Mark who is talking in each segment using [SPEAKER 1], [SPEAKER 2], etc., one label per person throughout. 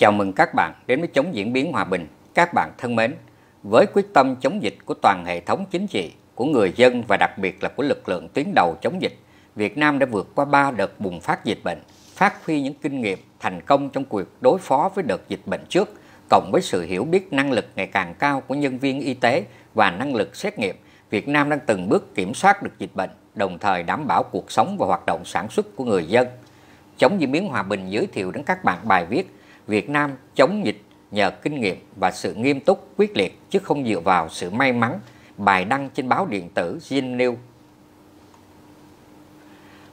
[SPEAKER 1] Chào mừng các bạn đến với chống diễn biến hòa bình. Các bạn thân mến, với quyết tâm chống dịch của toàn hệ thống chính trị, của người dân và đặc biệt là của lực lượng tuyến đầu chống dịch, Việt Nam đã vượt qua 3 đợt bùng phát dịch bệnh, phát huy những kinh nghiệm thành công trong cuộc đối phó với đợt dịch bệnh trước, cộng với sự hiểu biết năng lực ngày càng cao của nhân viên y tế và năng lực xét nghiệm, Việt Nam đang từng bước kiểm soát được dịch bệnh, đồng thời đảm bảo cuộc sống và hoạt động sản xuất của người dân. Chống diễn biến hòa bình giới thiệu đến các bạn bài viết Việt Nam chống dịch nhờ kinh nghiệm và sự nghiêm túc quyết liệt chứ không dựa vào sự may mắn, bài đăng trên báo điện tử Zin News.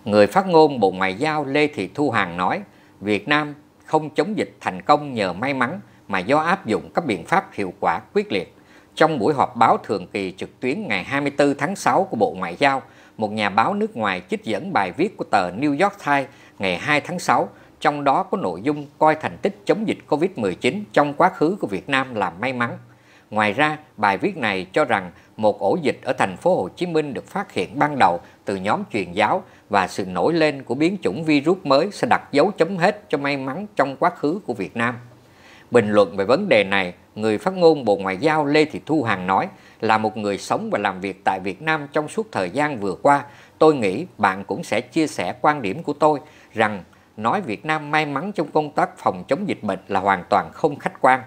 [SPEAKER 1] Người phát ngôn Bộ Ngoại giao Lê Thị Thu Hằng nói, Việt Nam không chống dịch thành công nhờ may mắn mà do áp dụng các biện pháp hiệu quả quyết liệt. Trong buổi họp báo thường kỳ trực tuyến ngày 24 tháng 6 của Bộ Ngoại giao, một nhà báo nước ngoài trích dẫn bài viết của tờ New York Times ngày 2 tháng 6 trong đó có nội dung coi thành tích chống dịch COVID-19 trong quá khứ của Việt Nam là may mắn. Ngoài ra, bài viết này cho rằng một ổ dịch ở thành phố Hồ Chí Minh được phát hiện ban đầu từ nhóm truyền giáo và sự nổi lên của biến chủng virus mới sẽ đặt dấu chấm hết cho may mắn trong quá khứ của Việt Nam. Bình luận về vấn đề này, người phát ngôn Bộ Ngoại giao Lê Thị Thu Hằng nói là một người sống và làm việc tại Việt Nam trong suốt thời gian vừa qua, tôi nghĩ bạn cũng sẽ chia sẻ quan điểm của tôi rằng nói Việt Nam may mắn trong công tác phòng chống dịch bệnh là hoàn toàn không khách quan.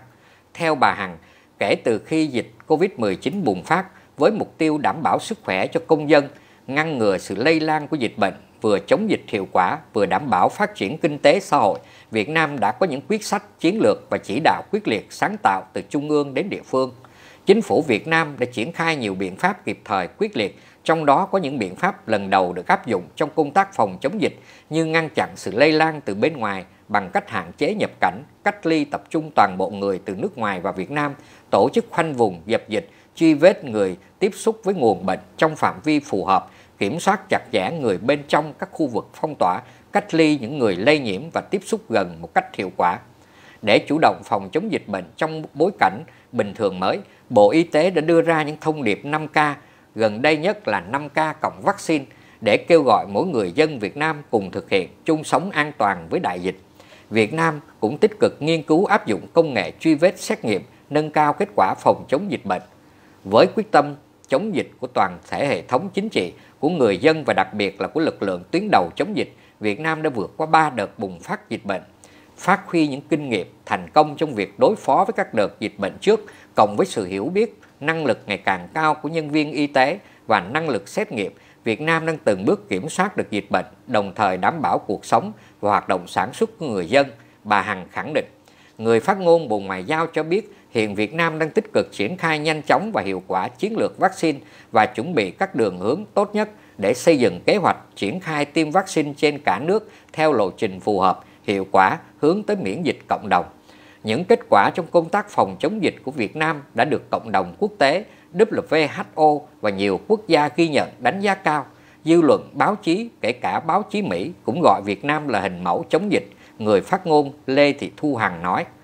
[SPEAKER 1] Theo bà Hằng, kể từ khi dịch COVID-19 bùng phát với mục tiêu đảm bảo sức khỏe cho công dân, ngăn ngừa sự lây lan của dịch bệnh, vừa chống dịch hiệu quả, vừa đảm bảo phát triển kinh tế xã hội, Việt Nam đã có những quyết sách, chiến lược và chỉ đạo quyết liệt sáng tạo từ trung ương đến địa phương. Chính phủ Việt Nam đã triển khai nhiều biện pháp kịp thời, quyết liệt trong đó có những biện pháp lần đầu được áp dụng trong công tác phòng chống dịch như ngăn chặn sự lây lan từ bên ngoài bằng cách hạn chế nhập cảnh, cách ly tập trung toàn bộ người từ nước ngoài vào Việt Nam, tổ chức khoanh vùng, dập dịch, truy vết người tiếp xúc với nguồn bệnh trong phạm vi phù hợp, kiểm soát chặt chẽ người bên trong các khu vực phong tỏa, cách ly những người lây nhiễm và tiếp xúc gần một cách hiệu quả. Để chủ động phòng chống dịch bệnh trong bối cảnh bình thường mới, Bộ Y tế đã đưa ra những thông điệp 5K gần đây nhất là 5K cộng vaccine để kêu gọi mỗi người dân Việt Nam cùng thực hiện chung sống an toàn với đại dịch. Việt Nam cũng tích cực nghiên cứu áp dụng công nghệ truy vết xét nghiệm, nâng cao kết quả phòng chống dịch bệnh. Với quyết tâm chống dịch của toàn thể hệ thống chính trị, của người dân và đặc biệt là của lực lượng tuyến đầu chống dịch, Việt Nam đã vượt qua 3 đợt bùng phát dịch bệnh. Phát huy những kinh nghiệm thành công trong việc đối phó với các đợt dịch bệnh trước, cộng với sự hiểu biết năng lực ngày càng cao của nhân viên y tế và năng lực xét nghiệm, Việt Nam đang từng bước kiểm soát được dịch bệnh, đồng thời đảm bảo cuộc sống và hoạt động sản xuất của người dân, bà Hằng khẳng định. Người phát ngôn Bộ Ngoại giao cho biết hiện Việt Nam đang tích cực triển khai nhanh chóng và hiệu quả chiến lược vaccine và chuẩn bị các đường hướng tốt nhất để xây dựng kế hoạch triển khai tiêm vaccine trên cả nước theo lộ trình phù hợp, hiệu quả, hướng tới miễn dịch cộng đồng những kết quả trong công tác phòng chống dịch của Việt Nam đã được cộng đồng quốc tế, WHO và nhiều quốc gia ghi nhận đánh giá cao. Dư luận, báo chí, kể cả báo chí Mỹ cũng gọi Việt Nam là hình mẫu chống dịch, người phát ngôn Lê Thị Thu Hằng nói.